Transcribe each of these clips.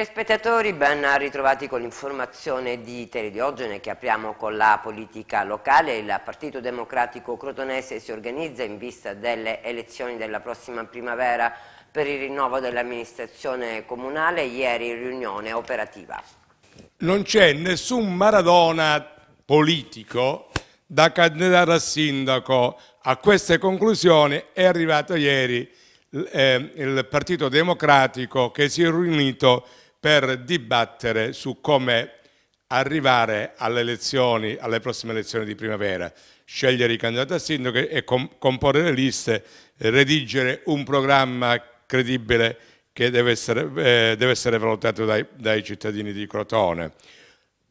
Telespettatori, ben ritrovati con l'informazione di Telediogene che apriamo con la politica locale. Il Partito Democratico Crotonese si organizza in vista delle elezioni della prossima primavera per il rinnovo dell'amministrazione comunale, ieri riunione operativa. Non c'è nessun Maradona politico da candidare a sindaco. A queste conclusioni è arrivato ieri eh, il Partito Democratico che si è riunito per dibattere su come arrivare alle elezioni, alle prossime elezioni di primavera, scegliere i candidati a sindaco e comporre le liste, redigere un programma credibile che deve essere, eh, deve essere valutato dai, dai, cittadini di Crotone.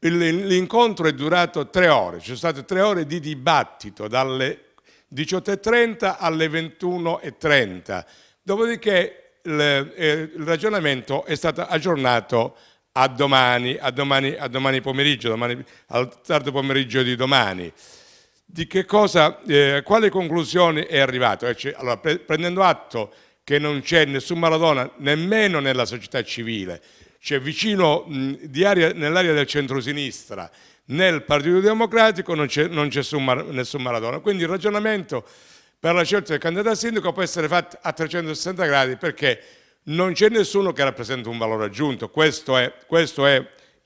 L'incontro è durato tre ore, ci sono state tre ore di dibattito dalle 18.30 alle 21.30, dopodiché eh, il ragionamento è stato aggiornato a domani, a domani, a domani pomeriggio, domani, al tardo pomeriggio di domani. Di che cosa, eh, quale conclusione è arrivato? Allora, pre- prendendo atto che non c'è nessun Maradona nemmeno nella società civile, c'è vicino nell'area del centrosinistra, nel Partito Democratico non c'è, non c'è nessun Maradona. Quindi il ragionamento per la scelta del candidato a sindaco può essere fatta a 360 gradi perché non c'è nessuno che rappresenta un valore aggiunto, questo è, questo è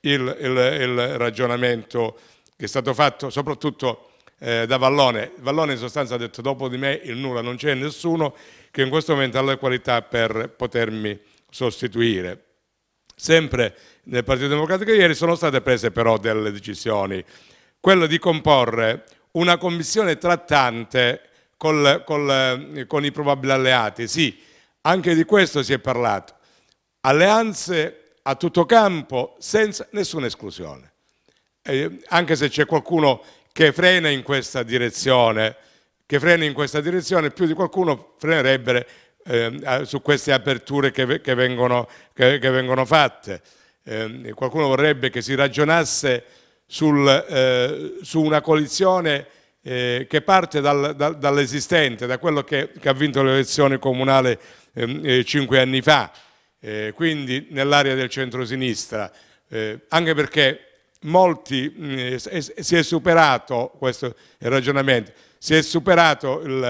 il, il, il, ragionamento che è stato fatto soprattutto eh, da Vallone. Vallone in sostanza ha detto dopo di me il nulla, non c'è nessuno che in questo momento ha le qualità per potermi sostituire. Sempre nel Partito Democratico ieri sono state prese però delle decisioni, quella di comporre una commissione trattante col, col, eh, con i probabili alleati. Sì, anche di questo si è parlato. Alleanze a tutto campo, senza nessuna esclusione. Eh, anche se c'è qualcuno che frena in questa direzione, che frena in questa direzione, più di qualcuno frenerebbe eh, su queste aperture che, che, vengono, che, che vengono, fatte. Eh, qualcuno vorrebbe che si ragionasse sul, eh, su una coalizione eh, che parte dal, dal, dall'esistente, da quello che, che, ha vinto l'elezione comunale ehm, eh, cinque anni fa, eh, quindi nell'area del centro-sinistra, centrosinistra, eh, anche perché molti, mm, si è superato questo ragionamento, si è superato il,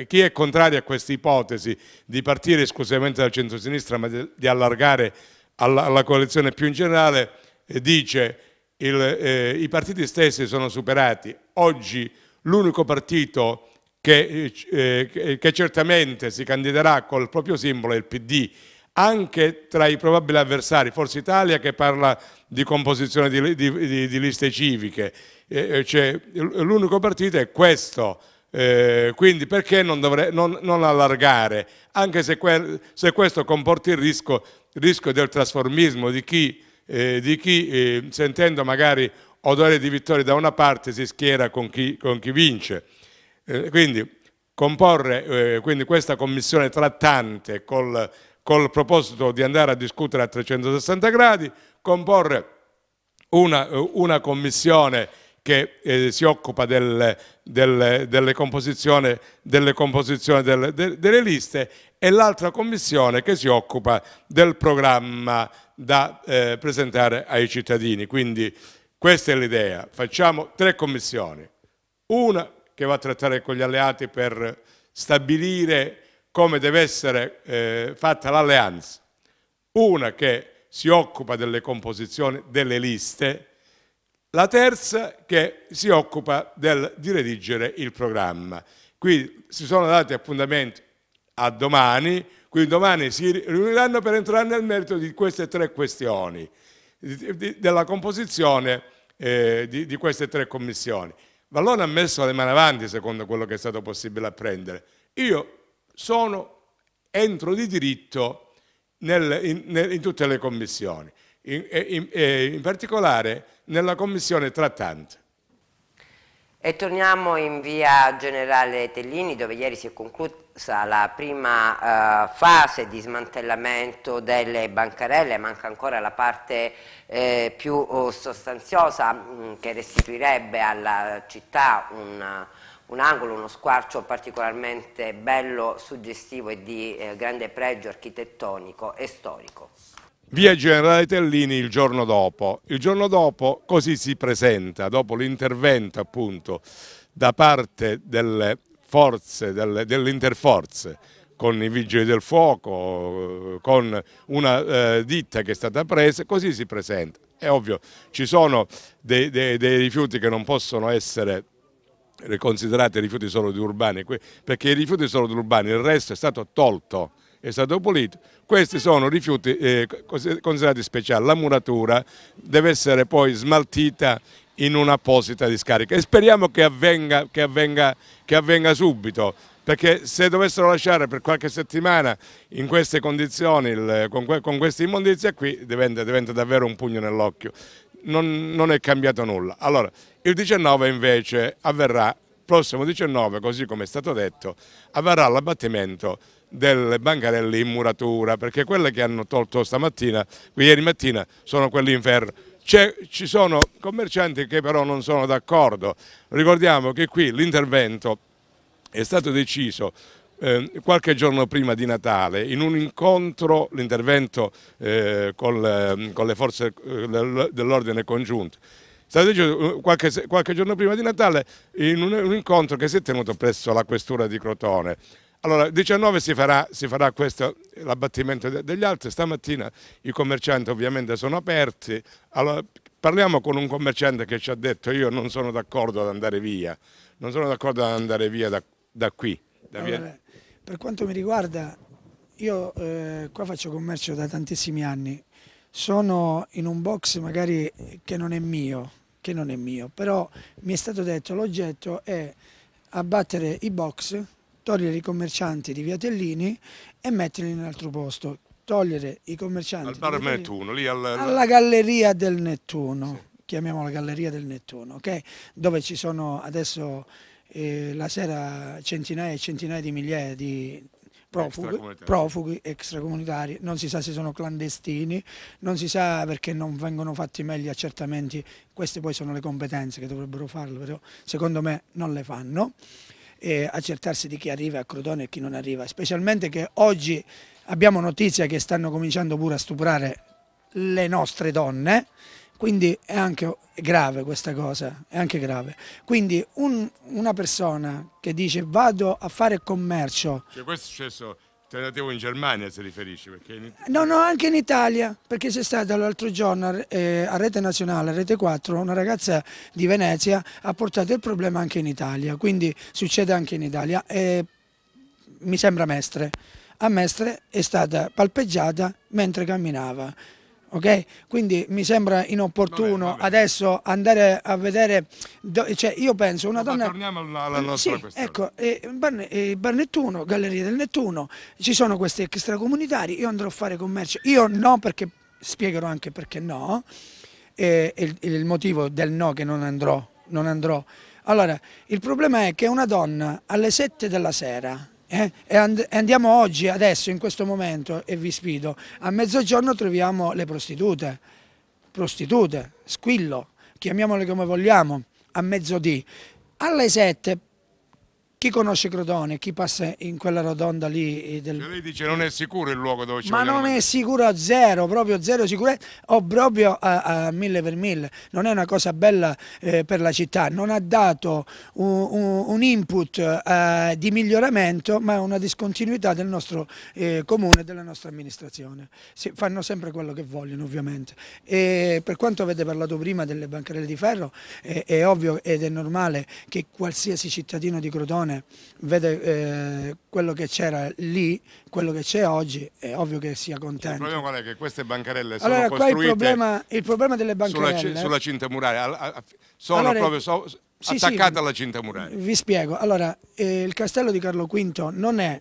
eh, chi è contrario a questa ipotesi di partire esclusivamente dal centro-sinistra ma di, di allargare alla, alla, coalizione più in generale dice il, eh, i partiti stessi sono superati. Oggi l'unico partito che, eh, eh, eh che, certamente si candiderà col proprio simbolo è il PD, anche tra i probabili avversari, Forza Italia che parla di composizione di, di, di, di liste civiche, eh, eh cioè, l'unico partito è questo, eh, quindi perché non, dovrei, non, non allargare, anche se, que se questo comporta il rischio, rischio del trasformismo di chi eh, di chi eh, sentendo magari odore di vittoria da una parte si schiera con chi, con chi vince. Eh, quindi comporre eh, quindi questa commissione trattante col, col proposito di andare a discutere a 360 gradi, comporre una, una commissione che eh, si occupa del, del, delle composizioni, delle, composizioni del, delle liste e l'altra commissione che si occupa del programma da eh, presentare ai cittadini. Quindi questa è l'idea, facciamo tre commissioni, una che va a trattare con gli alleati per stabilire come deve essere eh, fatta l'alleanza, una che si occupa delle composizioni delle liste, la terza che si occupa del, di redigere il programma. Qui si sono dati appuntamenti a domani, quindi domani si riuniranno per entrare nel merito di queste tre questioni, di, di, della composizione eh, di, di, queste tre commissioni. Vallone ha messo le mani avanti secondo quello che è stato possibile apprendere. Io sono, entro di diritto nel, in, nel, in, tutte le commissioni, in, in, in particolare nella commissione trattante. E torniamo in via Generale Tellini dove ieri si è conclusa la prima eh, fase di smantellamento delle bancarelle, manca ancora la parte eh, più oh, sostanziosa mh, mm, che restituirebbe alla città un, un, angolo, uno squarcio particolarmente bello, suggestivo e di eh, grande pregio architettonico e storico via Generale Tellini il giorno dopo. Il giorno dopo così si presenta, dopo l'intervento appunto da parte delle forze, delle, delle interforze con i vigili del fuoco, con una eh, ditta che è stata presa, così si presenta. È ovvio, ci sono dei, dei, dei rifiuti che non possono essere considerati rifiuti solo di urbani, perché i rifiuti solo di urbani, il resto è stato tolto è stato pulito. Questi sono rifiuti eh, considerati speciali, la muratura deve essere poi smaltita in un'apposita discarica e speriamo che avvenga, che, avvenga, che avvenga subito perché se dovessero lasciare per qualche settimana in queste condizioni il, con, que, con questa immondizia qui diventa, diventa davvero un pugno nell'occhio, non, non, è cambiato nulla. Allora, il 19 invece avverrà, prossimo 19 così come è stato detto, avverrà l'abbattimento delle bancarelle in muratura, perché quelle che hanno tolto stamattina, ieri mattina, sono quelle in ferro. ci sono commercianti che però non sono d'accordo. Ricordiamo che qui l'intervento è stato deciso eh, qualche giorno prima di Natale in un incontro, l'intervento eh, con, ehm, con le forze eh, dell'ordine congiunte, eh, qualche, qualche giorno prima di Natale in un, un incontro che si è tenuto presso la questura di Crotone. Allora, 19 si farà, si farà questo, l'abbattimento degli altri, stamattina i commercianti ovviamente sono aperti, allora, parliamo con un commerciante che ci ha detto io non sono d'accordo ad andare via, non sono d'accordo ad andare via da, da qui. Da allora, via. Per quanto mi riguarda, io eh, qua faccio commercio da tantissimi anni, sono in un box magari che non è mio, che non è mio però mi è stato detto l'oggetto è abbattere i box togliere i commercianti di via Tellini e metterli in un altro posto, togliere i commercianti al bar Nettuno, lì alla, alla galleria del Nettuno, sì. chiamiamola galleria del Nettuno, ok? dove ci sono adesso eh, la sera centinaia e centinaia di migliaia di profughi, extracomunitari. profughi extracomunitari, non si sa se sono clandestini, non si sa perché non vengono fatti meglio accertamenti, queste poi sono le competenze che dovrebbero farlo, però secondo me non le fanno e accertarsi di chi arriva a Crotone e chi non arriva, specialmente che oggi abbiamo notizia che stanno cominciando pure a stuprare le nostre donne, quindi è anche grave questa cosa, è anche grave. Quindi un, una persona che dice vado a fare commercio... Cioè questo è successo Alternativo in Germania si riferisce? In... No, no, anche in Italia, perché c'è stata l'altro giorno eh, a Rete Nazionale, a Rete 4, una ragazza di Venezia ha portato il problema anche in Italia, quindi succede anche in Italia. E, mi sembra Mestre. A Mestre è stata palpeggiata mentre camminava. Okay? Quindi mi sembra inopportuno vabbè, vabbè. adesso andare a vedere, cioè io penso una donna... Ma torniamo alla, alla eh, nostra sì, questione. Ecco, eh, Bar, eh, Nettuno, Galleria del Nettuno, ci sono questi extracomunitari, io andrò a fare commercio, io no perché, spiegherò anche perché no, eh, il, il motivo del no che non andrò, non andrò. Allora, il problema è che una donna alle 7 della sera eh, e andiamo oggi, adesso, in questo momento, e vi sfido, a mezzogiorno troviamo le prostitute, prostitute, squillo, chiamiamole come vogliamo, a mezzodì. Alle 7 chi conosce Crotone, chi passa in quella rotonda lì... Eh, del... Cioè lei dice non è sicuro il luogo dove ci Ma non mettere. è sicuro a zero, proprio zero sicurezza, o proprio a, a, mille per mille. Non è una cosa bella eh, per la città, non ha dato un, un, un input eh, di miglioramento, ma una discontinuità del nostro eh, comune, della nostra amministrazione. Si, fanno sempre quello che vogliono ovviamente. E per quanto avete parlato prima delle bancarelle di ferro, eh, è ovvio ed è normale che qualsiasi cittadino di Crotone Giappone vede eh, quello che c'era lì, quello che c'è oggi, è ovvio che sia contento. Il problema qual è? Che queste bancarelle sono allora, costruite... Allora, il problema, il problema delle bancarelle... Sulla, sulla cinta muraria, sono allora, proprio... So, sì, attaccata sì, alla cinta muraria. Vi spiego. Allora, eh, il castello di Carlo V non è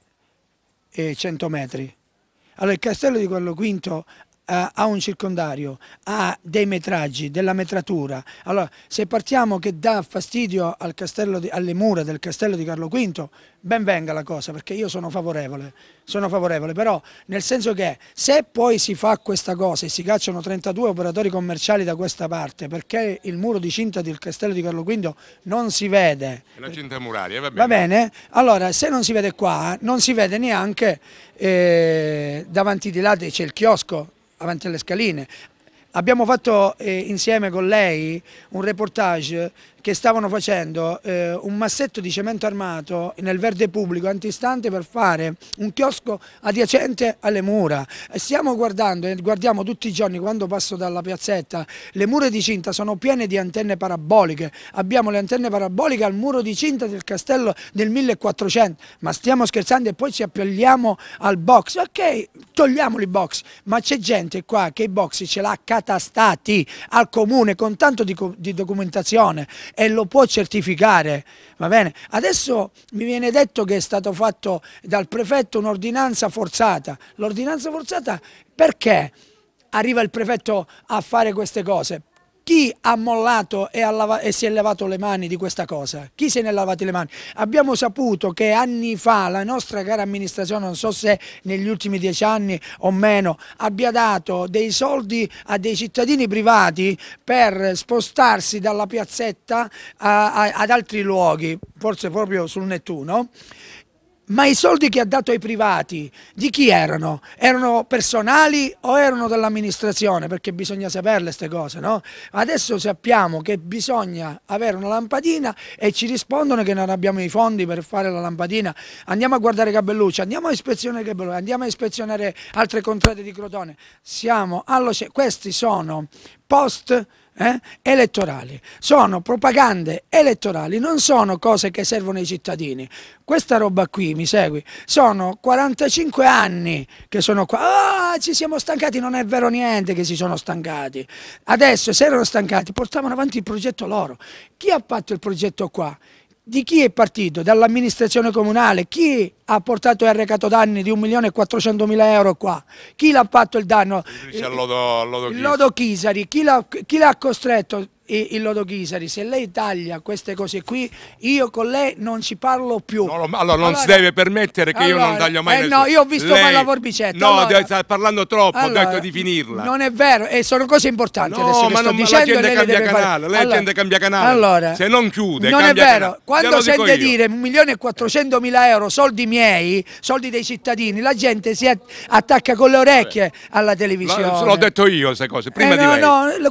eh, 100 metri. Allora, il castello di Carlo V eh, ha un circondario, ha dei metraggi, della metratura. Allora, se partiamo che dà fastidio al di, alle mura del castello di Carlo V, ben venga la cosa, perché io sono favorevole, sono favorevole, però nel senso che se poi si fa questa cosa e si cacciano 32 operatori commerciali da questa parte, perché il muro di cinta del castello di Carlo V non si vede. È la cinta muraria, eh, va bene. Va bene? Allora, se non si vede qua, non si vede neanche eh, davanti di là c'è il chiosco avanti alle scaline. Abbiamo fatto eh, insieme con lei un reportage che stavano facendo eh, un massetto di cemento armato nel verde pubblico antistante per fare un chiosco adiacente alle mura. Stiamo guardando e eh, guardiamo tutti i giorni quando passo dalla piazzetta, le mura di cinta sono piene di antenne paraboliche, abbiamo le antenne paraboliche al muro di cinta del castello del 1400, ma stiamo scherzando e poi ci appelliamo al box, ok togliamoli i box, ma c'è gente qua che i box ce l'ha catastati al comune con tanto di, di documentazione e lo può certificare, va bene? Adesso mi viene detto che è stato fatto dal prefetto un'ordinanza forzata, l'ordinanza forzata perché? Arriva il prefetto a fare queste cose chi ha mollato e, ha e, si è lavato le mani di questa cosa? Chi se ne è lavati le mani? Abbiamo saputo che anni fa la nostra cara amministrazione, non so se negli ultimi dieci anni o meno, abbia dato dei soldi a dei cittadini privati per spostarsi dalla piazzetta a, a, ad altri luoghi, forse proprio sul Nettuno, ma i soldi che ha dato ai privati di chi erano? Erano personali o erano dell'amministrazione? Perché bisogna saperle queste cose, no? Adesso sappiamo che bisogna avere una lampadina e ci rispondono che non abbiamo i fondi per fare la lampadina. Andiamo a guardare Cabellucci, andiamo a ispezionare Cabellucci, andiamo a ispezionare altre contrade di Crotone. Siamo allo... Questi sono post eh, elettorali, sono propagande elettorali, non sono cose che servono ai cittadini. Questa roba qui, mi segui, sono 45 anni che sono qua, ah, ci siamo stancati, non è vero niente che si sono stancati. Adesso, se erano stancati, portavano avanti il progetto loro. Chi ha fatto il progetto qua? di chi è partito? Dall'amministrazione comunale? Chi ha portato e arrecato danni di 1.400.000 euro qua? Chi l'ha fatto il danno? Il lodo, lodo, Chisari. Chi l'ha costretto? il Lodo Ghisari, se lei taglia queste cose qui, io con lei non ci parlo più. No, allora, allora non si deve permettere che allora, io non taglio mai. Eh no, io ho visto lei... mai la forbicetta. Eh, no, allora, sta parlando troppo, allora, ho detto di finirla. Non è vero, e eh, sono cose importanti no, adesso ma non, dice che la gente cambia canale, fare... lei gente cambia canale. Allora, se non chiude, non è vero. Canale. Quando sente dire 1.400.000 euro soldi miei, soldi dei cittadini, la gente si attacca con le orecchie alla televisione. L'ho detto io queste cose, prima eh, di no, lei. No,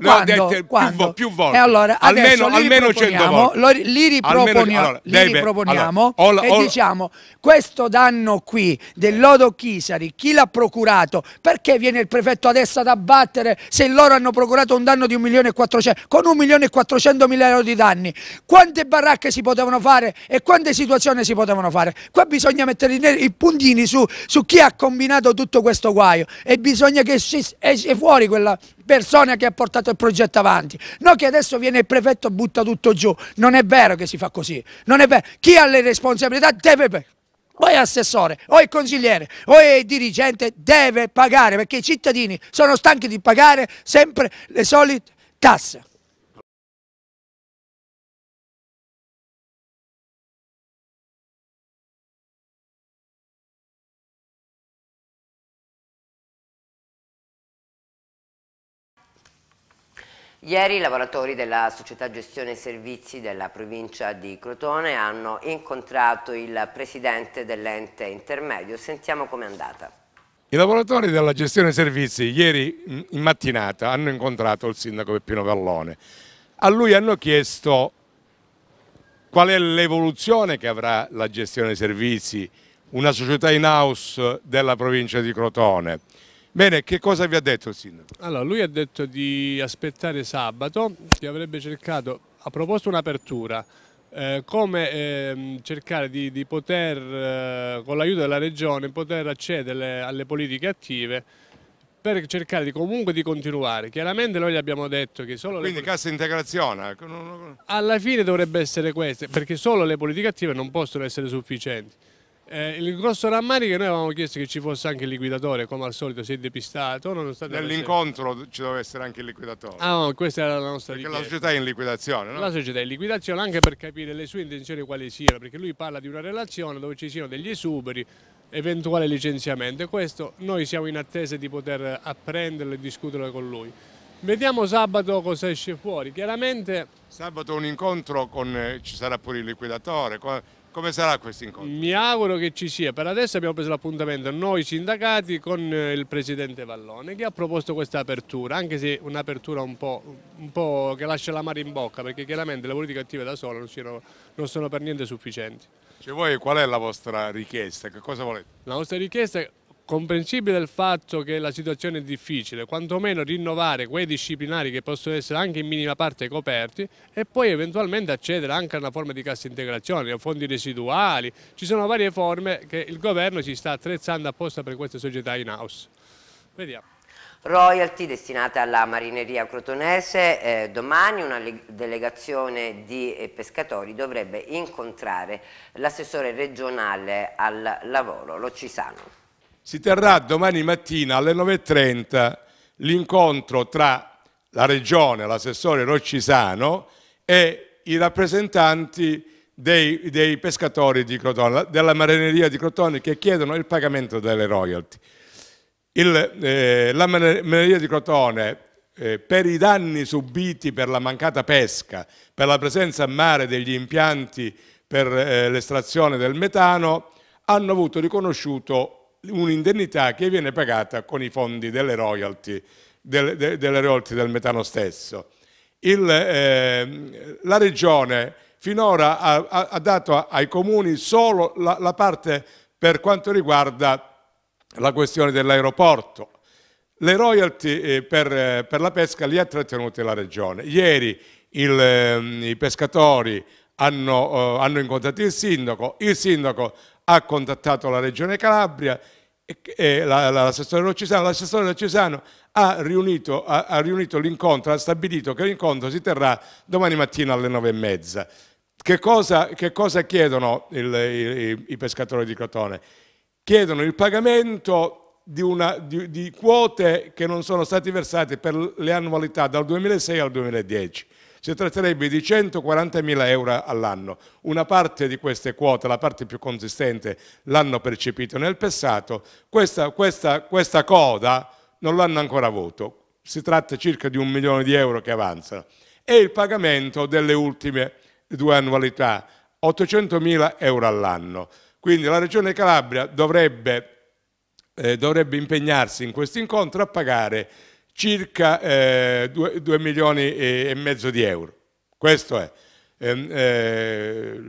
quando? Più, più volte volte. E allora, almeno, almeno 100 volte. Lo, li, riproponio, almeno, allora, li deve, riproponiamo allora, all, all, e diciamo questo danno qui del lodo Chisari, chi l'ha procurato? Perché viene il prefetto adesso ad abbattere se loro hanno procurato un danno di 1 milione e 400 con 1 milione e 400 mila euro di danni? Quante baracche si potevano fare e quante situazioni si potevano fare? Qua bisogna mettere i puntini su, su chi ha combinato tutto questo guaio e bisogna che esce fuori quella persona che ha portato il progetto avanti. No che adesso viene il prefetto e butta tutto giù. Non è vero che si fa così. Non è vero. Chi ha le responsabilità deve o è assessore, o è consigliere, o è dirigente deve pagare perché i cittadini sono stanchi di pagare sempre le solite tasse. Ieri i lavoratori della società gestione servizi della provincia di Crotone hanno incontrato il presidente dell'ente intermedio. Sentiamo com'è andata. I lavoratori della gestione servizi ieri in mattinata hanno incontrato il sindaco Peppino Vallone. A lui hanno chiesto qual è l'evoluzione che avrà la gestione servizi, una società in house della provincia di Crotone. Bene, che cosa vi ha detto il sindaco? Allora, lui ha detto di aspettare sabato, che avrebbe cercato, ha proposto un'apertura, eh, come ehm, cercare di, di poter, eh, con l'aiuto della Regione, poter accedere alle politiche attive per cercare di, comunque di continuare. Chiaramente noi gli abbiamo detto che solo... Quindi le... cassa integrazione? Ecco, Alla fine dovrebbe essere questa, perché solo le politiche attive non possono essere sufficienti eh, il grosso rammarico è che noi avevamo chiesto che ci fosse anche il liquidatore, come al solito si è depistato. Nell'incontro sempre... ci doveva essere anche il liquidatore. Ah, no, questa era la nostra perché richiesta. Perché la società è in liquidazione, no? La società è in liquidazione anche per capire le sue intenzioni quali siano, perché lui parla di una relazione dove ci siano degli esuberi, eventuale licenziamento e questo noi siamo in attesa di poter apprenderlo e discuterlo con lui. Vediamo sabato cosa esce fuori, chiaramente... Sabato un incontro con, eh, ci sarà pure il liquidatore, come sarà questo incontro? Mi auguro che ci sia. Per adesso abbiamo preso l'appuntamento noi sindacati con eh, il presidente Vallone che ha proposto questa apertura, anche se un'apertura un, un po', che lascia la mare in bocca, perché chiaramente le politiche attive da sole non, non sono per niente sufficienti. Cioè voi qual è la vostra richiesta? Che cosa volete? La nostra richiesta è comprensibile il fatto che la situazione è difficile, quantomeno rinnovare quei disciplinari che possono essere anche in minima parte coperti e poi eventualmente accedere anche a una forma di cassa integrazione, a fondi residuali, ci sono varie forme che il governo si sta attrezzando apposta per queste società in house. Vediamo. Royalty destinata alla marineria crotonese, eh, domani una delegazione di eh, pescatori dovrebbe incontrare l'assessore regionale al lavoro, lo Cisano si terrà domani mattina alle 9.30 l'incontro tra la Regione, l'assessore Roccisano e i rappresentanti dei, dei pescatori di Crotone, della marineria di Crotone che chiedono il pagamento delle royalty. Il, eh, la marineria di Crotone eh, per i danni subiti per la mancata pesca, per la presenza a mare degli impianti per eh, l'estrazione del metano, hanno avuto riconosciuto un'indennità che viene pagata con i fondi delle royalty, del, delle royalty del metano stesso. Il, eh, la regione finora ha, ha, dato ai comuni solo la, la parte per quanto riguarda la questione dell'aeroporto. Le royalty eh, per, per, la pesca li ha trattenute la regione. Ieri il, ehm, i pescatori hanno, eh, hanno, incontrato il sindaco, il sindaco ha contattato la Regione Calabria, e l'assessore Roccisano, l'assessore Roccisano ha riunito, riunito l'incontro, ha stabilito che l'incontro si terrà domani mattina alle nove e mezza. Che cosa, che cosa chiedono il, i, i, pescatori di Crotone? Chiedono il pagamento di, una, di, di quote che non sono state versate per le annualità dal 2006 al 2010. Si tratterebbe di 140.000 euro all'anno. Una parte di queste quote, la parte più consistente, l'hanno percepito nel passato. Questa, questa, questa coda non l'hanno ancora avuto. Si tratta circa di un milione di euro che avanzano. E il pagamento delle ultime due annualità, 800.000 euro all'anno. Quindi la Regione Calabria dovrebbe, eh, dovrebbe impegnarsi in questo incontro a pagare circa 2, eh, 2, milioni e, mezzo di euro. Questo è. Eh, eh,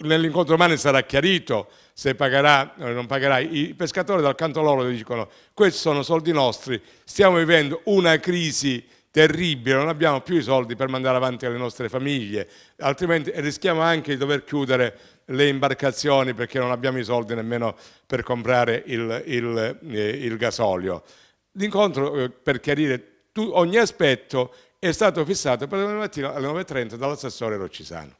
Nell'incontro umano sarà chiarito se pagherà o non pagherà. I pescatori dal canto loro dicono questi sono soldi nostri, stiamo vivendo una crisi terribile, non abbiamo più i soldi per mandare avanti le nostre famiglie, altrimenti rischiamo anche di dover chiudere le imbarcazioni perché non abbiamo i soldi nemmeno per comprare il, il, eh, il gasolio. L'incontro, eh, per chiarire tu, ogni aspetto, è stato fissato per domani mattina alle 9.30 dall'assessore Roccisano.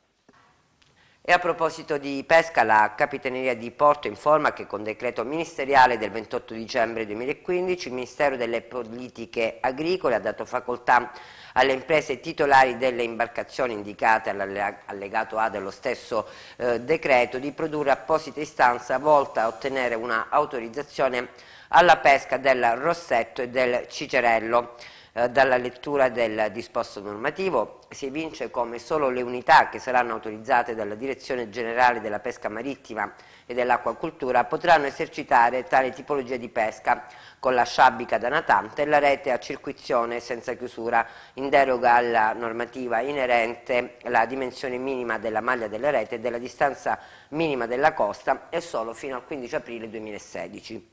E a proposito di pesca, la Capitaneria di Porto informa che con decreto ministeriale del 28 dicembre 2015 il Ministero delle Politiche Agricole ha dato facoltà alle imprese titolari delle imbarcazioni indicate all'allegato A dello stesso eh, decreto di produrre apposita istanza volta a ottenere una autorizzazione alla pesca del rossetto e del cicerello. Eh, dalla lettura del disposto normativo si evince come solo le unità che saranno autorizzate dalla Direzione Generale della Pesca Marittima e dell'Acquacultura potranno esercitare tale tipologia di pesca con la sciabica da natante e la rete a circuizione senza chiusura in deroga alla normativa inerente la dimensione minima della maglia della rete e della distanza minima della costa e solo fino al 15 aprile 2016.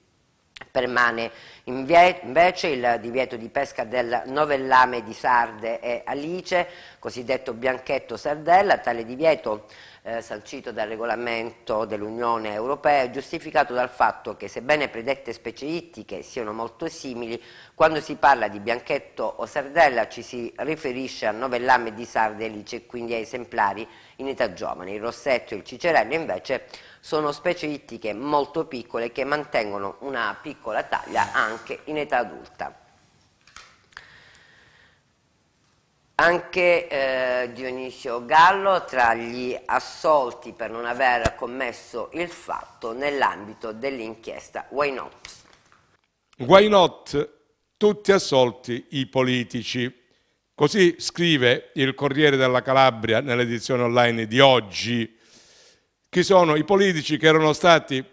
Permane invece il divieto di pesca del novellame di sarde e alice, cosiddetto bianchetto sardella. Tale divieto, eh, sancito dal regolamento dell'Unione Europea, è giustificato dal fatto che sebbene predette specie ittiche siano molto simili, quando si parla di bianchetto o sardella ci si riferisce a novellame di sarde e alice quindi a esemplari in età giovane. Il rossetto e il cicerello invece sono specie ittiche molto piccole che mantengono una piccola taglia anche in età adulta. Anche eh, Dionisio Gallo tra gli assolti per non aver commesso il fatto nell'ambito dell'inchiesta Why Not? Why Not? Tutti assolti i politici. Così scrive il Corriere della Calabria nell'edizione online di oggi chi sono i politici che erano stati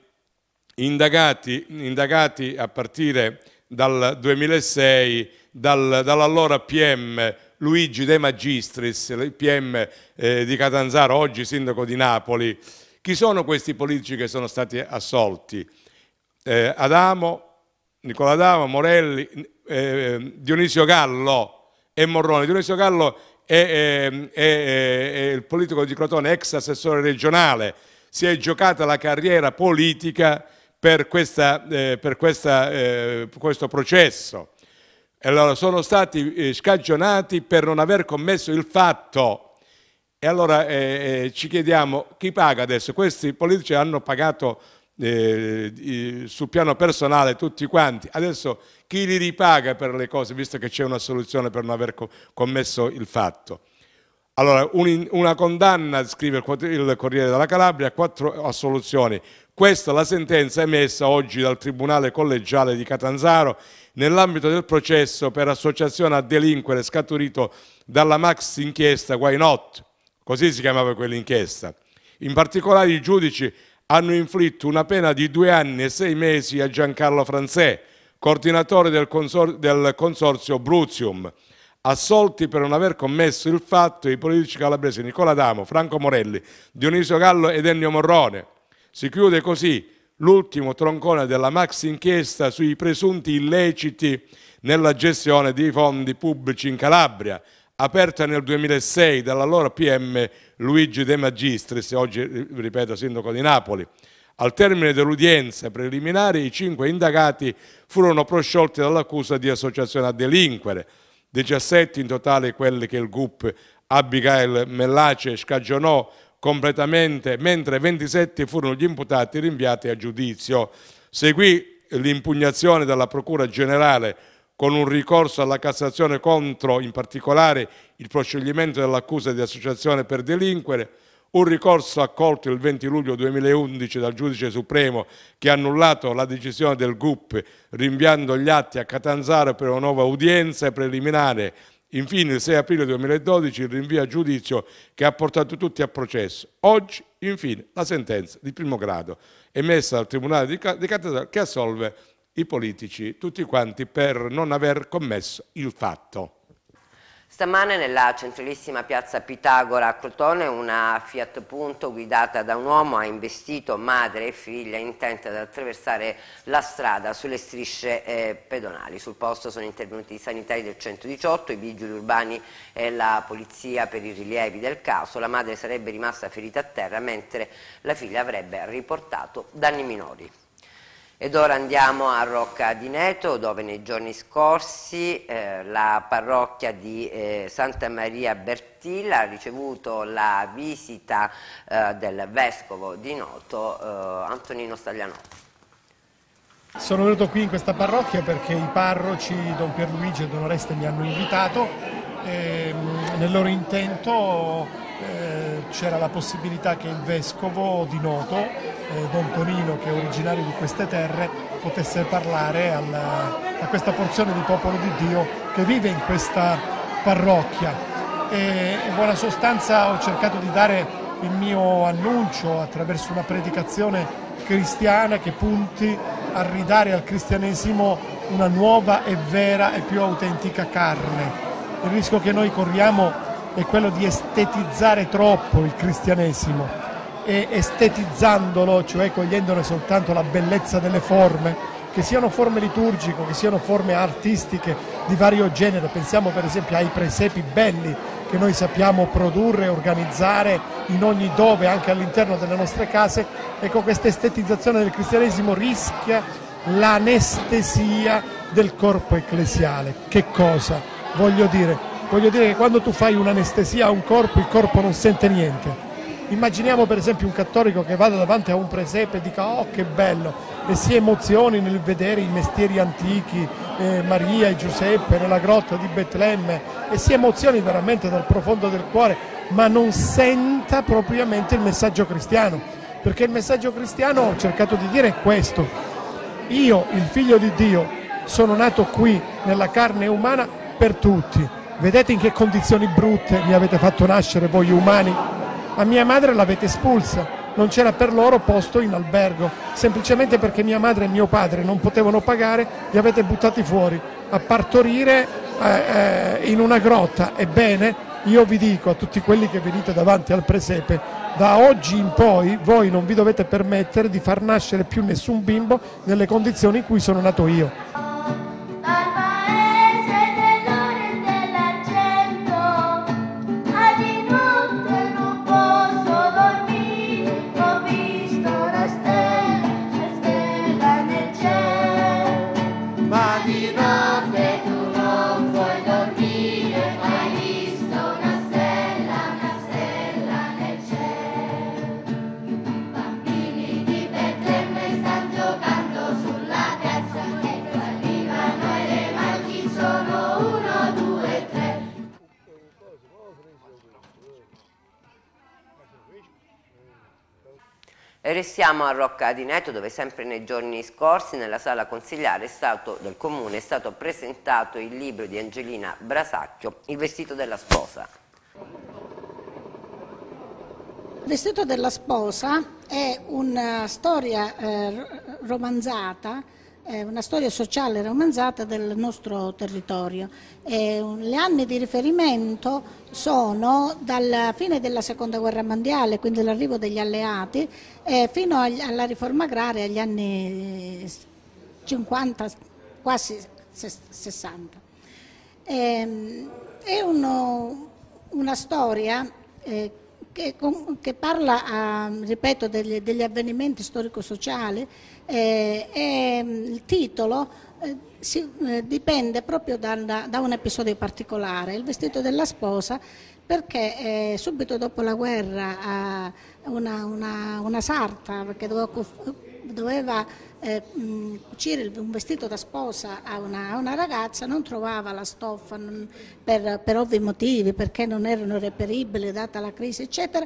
indagati, indagati a partire dal 2006 dal, dall'allora PM Luigi De Magistris, PM eh, di Catanzaro, oggi sindaco di Napoli. Chi sono questi politici che sono stati assolti? Eh, Adamo, Nicola Adamo, Morelli, eh, Dionisio Gallo e Morrone. Dionisio Gallo e, e, e, il politico di Crotone, ex assessore regionale, si è giocata la carriera politica per, questa, eh, per questa, eh, questo processo. Allora, sono stati eh, scagionati per non aver commesso il fatto. E allora eh, eh, ci chiediamo chi paga adesso? Questi politici hanno pagato eh, sul piano personale tutti quanti. Adesso chi li ripaga per le cose, visto che c'è una soluzione per non aver commesso il fatto? Allora, un, una condanna, scrive il Corriere della Calabria, quattro assoluzioni. Questa la sentenza emessa oggi dal Tribunale Collegiale di Catanzaro nell'ambito del processo per associazione a delinquere scaturito dalla max inchiesta Why Not, così si chiamava quell'inchiesta. In particolare i giudici hanno inflitto una pena di due anni e sei mesi a Giancarlo Franzè, coordinatore del, consor del consorzio Bruzium, assolti per non aver commesso il fatto i politici calabresi Nicola Damo, Franco Morelli, Dionisio Gallo ed Ennio Morrone. Si chiude così l'ultimo troncone della max inchiesta sui presunti illeciti nella gestione dei fondi pubblici in Calabria aperta nel 2006 dall'allora PM Luigi De Magistris, oggi eh, ripeto sindaco di Napoli. Al termine dell'udienza preliminare i cinque indagati furono prosciolti dall'accusa di associazione a delinquere, 17 in totale quelli che il GUP Abigail Mellace scagionò completamente, mentre 27 furono gli imputati rinviati a giudizio. Seguì l'impugnazione dalla Procura Generale con un ricorso alla Cassazione contro in particolare il proscioglimento dell'accusa di associazione per delinquere, un ricorso accolto il 20 luglio 2011 dal giudice supremo che ha annullato la decisione del GUP rinviando gli atti a Catanzaro per una nuova udienza preliminare. Infine il 6 aprile 2012 il rinvio a giudizio che ha portato tutti a processo. Oggi infine la sentenza di primo grado emessa dal Tribunale di Catanzaro che assolve i politici, tutti quanti, per non aver commesso il fatto. Stamane nella centralissima piazza Pitagora a Crotone una Fiat Punto guidata da un uomo ha investito madre e figlia intenta ad attraversare la strada sulle strisce eh, pedonali. Sul posto sono intervenuti i sanitari del 118, i vigili urbani e la polizia per i rilievi del caso. La madre sarebbe rimasta ferita a terra mentre la figlia avrebbe riportato danni minori. Ed ora andiamo a Rocca di Neto dove nei giorni scorsi eh, la parrocchia di eh, Santa Maria Bertilla ha ricevuto la visita eh, del vescovo di Noto eh, Antonino Staglianotto. Sono venuto qui in questa parrocchia perché i parroci Don Pierluigi e Don Oreste mi hanno invitato ehm, nel loro intento eh, c'era la possibilità che il vescovo di Noto, eh, Don Tonino, che è originario di queste terre, potesse parlare alla, a questa porzione di popolo di Dio che vive in questa parrocchia. E in buona sostanza ho cercato di dare il mio annuncio attraverso una predicazione cristiana che punti a ridare al cristianesimo una nuova e vera e più autentica carne. Il rischio che noi corriamo è quello di estetizzare troppo il cristianesimo e estetizzandolo, cioè cogliendone soltanto la bellezza delle forme, che siano forme liturgiche, che siano forme artistiche di vario genere, pensiamo per esempio ai presepi belli che noi sappiamo produrre e organizzare in ogni dove, anche all'interno delle nostre case, ecco questa estetizzazione del cristianesimo rischia l'anestesia del corpo ecclesiale. Che cosa? Voglio dire, voglio dire che quando tu fai un'anestesia a un corpo il corpo non sente niente. Immaginiamo per esempio un cattolico che vada davanti a un presepe e dica oh che bello e si emozioni nel vedere i mestieri antichi, eh, Maria e Giuseppe nella grotta di Betlemme e si emozioni veramente dal profondo del cuore ma non senta propriamente il messaggio cristiano perché il messaggio cristiano ho cercato di dire è questo io il figlio di Dio sono nato qui nella carne umana per tutti vedete in che condizioni brutte mi avete fatto nascere voi umani. A mia madre l'avete espulsa, non c'era per loro posto in albergo, semplicemente perché mia madre e mio padre non potevano pagare, li avete buttati fuori a partorire eh, eh, in una grotta. Ebbene, io vi dico a tutti quelli che venite davanti al presepe, da oggi in poi voi non vi dovete permettere di far nascere più nessun bimbo nelle condizioni in cui sono nato io. restiamo a Rocca di Neto dove sempre nei giorni scorsi nella sala consigliare stato, del comune è stato presentato il libro di Angelina Brasacchio, Il vestito della sposa. Il vestito della sposa è una storia eh, romanzata una storia sociale romanzata del nostro territorio. Eh, gli anni di riferimento sono dalla fine della seconda guerra mondiale, quindi l'arrivo degli alleati, fino alla riforma agraria agli anni 50, eh, quasi 60. Ehm, è uno, una storia eh, che, che, parla, ah, ripeto, degli, degli avvenimenti storico-sociali eh, e mm, il titolo eh, si, eh, dipende proprio da, da, da, un episodio particolare, il vestito della sposa, perché eh, subito dopo la guerra una, una, una, sarta che doveva, doveva eh, mm, cucire un vestito da sposa a una, a una, ragazza non trovava la stoffa non, per, per ovvi motivi, perché non erano reperibili data la crisi eccetera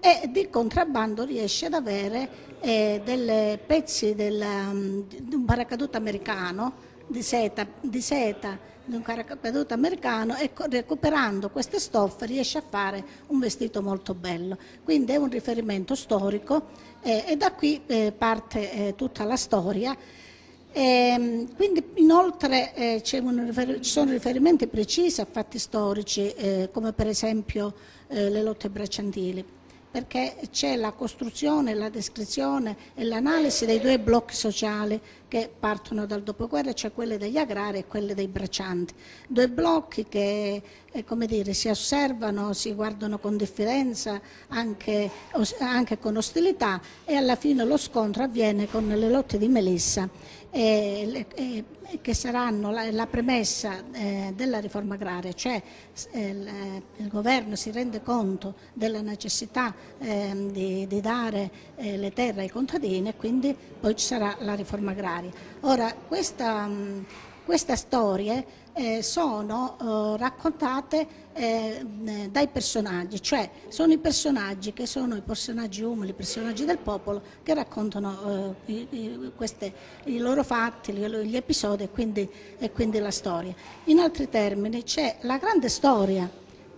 e di contrabbando riesce ad avere eh, dei pezzi della, mm, di un paracadute americano di seta, di seta di un paracadute americano e recuperando queste stoffe riesce a fare un vestito molto bello. Quindi è un riferimento storico eh, e da qui eh, parte eh, tutta la storia. E, ehm, quindi inoltre eh, rifer- ci sono riferimenti precisi a fatti storici eh, come per esempio eh, le lotte bracciantili perché c'è la costruzione, la descrizione e l'analisi dei due blocchi sociali che partono dal dopoguerra, cioè quelli degli agrari e quelli dei braccianti. Due blocchi che eh, dire, si osservano, si guardano con diffidenza, anche, anche con ostilità e alla fine lo scontro avviene con le lotte di Melissa eh, eh, che saranno la, la premessa eh, della riforma agraria, cioè eh, il, eh, il, governo si rende conto della necessità ehm, di, di, dare eh, le terre ai contadini e quindi poi ci sarà la riforma agraria. Ora, questa, mh, questa storia eh, sono eh, raccontate eh, dai personaggi, cioè sono i personaggi che sono i personaggi umili, i personaggi del popolo che raccontano eh, i, i, queste, i, loro fatti, gli, episodi e quindi, e quindi la storia. In altri termini c'è la grande storia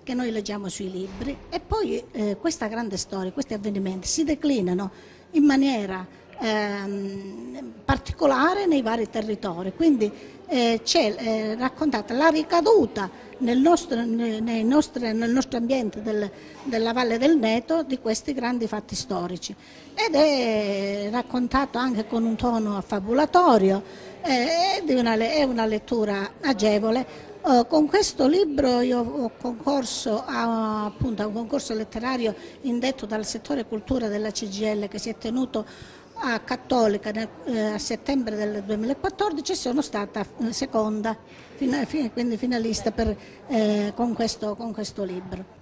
che noi leggiamo sui libri e poi eh, questa grande storia, questi avvenimenti si declinano in maniera ehm, particolare nei vari territori. Quindi eh, c'è eh, raccontata la ricaduta nel nostro, nostri, nel nostro ambiente del, della Valle del Neto di questi grandi fatti storici ed è raccontato anche con un tono affabulatorio eh, ed è una, è una lettura agevole Uh, con questo libro io ho concorso a, appunto, a, un concorso letterario indetto dal settore cultura della CGL che si è tenuto a ah, Cattolica eh, a settembre del 2014 sono stata eh, seconda, quindi finalista per, eh, con, questo, con questo libro.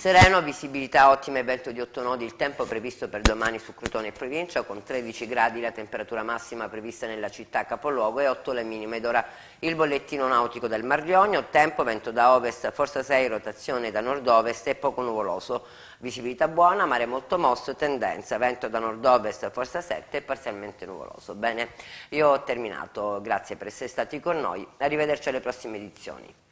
sereno, visibilità ottima e vento di 8 nodi, il tempo previsto per domani su Crotone e provincia con 13 gradi la temperatura massima prevista nella città capoluogo e 8 le minime ed ora il bollettino nautico del Mar Marlionio, tempo vento da ovest, forza 6, rotazione da nord-ovest e poco nuvoloso, visibilità buona, mare molto mosso, tendenza, vento da nord-ovest, forza 7 e parzialmente nuvoloso. Bene, io ho terminato, grazie per essere stati con noi, arrivederci alle prossime edizioni.